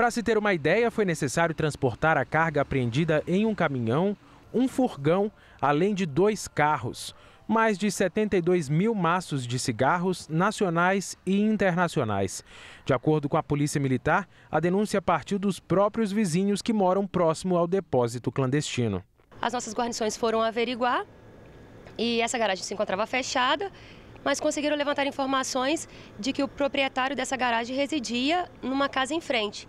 Para se ter uma ideia, foi necessário transportar a carga apreendida em um caminhão, um furgão, além de dois carros, mais de 72 mil maços de cigarros nacionais e internacionais. De acordo com a Polícia Militar, a denúncia partiu dos próprios vizinhos que moram próximo ao depósito clandestino. As nossas guarnições foram averiguar e essa garagem se encontrava fechada mas conseguiram levantar informações de que o proprietário dessa garagem residia numa casa em frente.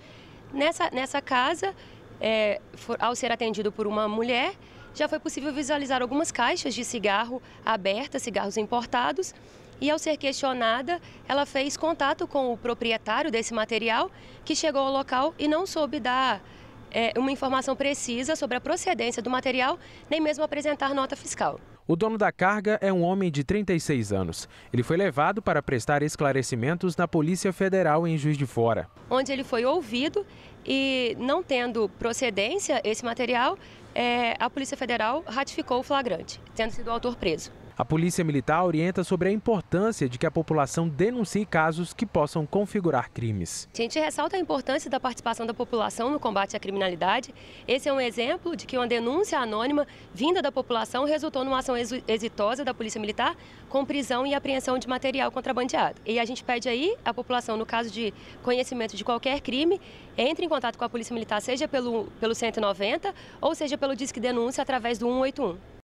Nessa, nessa casa, é, for, ao ser atendido por uma mulher, já foi possível visualizar algumas caixas de cigarro abertas, cigarros importados, e ao ser questionada, ela fez contato com o proprietário desse material, que chegou ao local e não soube dar é, uma informação precisa sobre a procedência do material, nem mesmo apresentar nota fiscal. O dono da carga é um homem de 36 anos. Ele foi levado para prestar esclarecimentos na Polícia Federal em Juiz de Fora. Onde ele foi ouvido e, não tendo procedência esse material, é, a Polícia Federal ratificou o flagrante, tendo sido o autor preso. A Polícia Militar orienta sobre a importância de que a população denuncie casos que possam configurar crimes. A gente ressalta a importância da participação da população no combate à criminalidade. Esse é um exemplo de que uma denúncia anônima vinda da população resultou numa ação exitosa da Polícia Militar com prisão e apreensão de material contrabandeado. E a gente pede aí a população, no caso de conhecimento de qualquer crime, entre em contato com a Polícia Militar, seja pelo, pelo 190 ou seja pelo Disque Denúncia através do 181.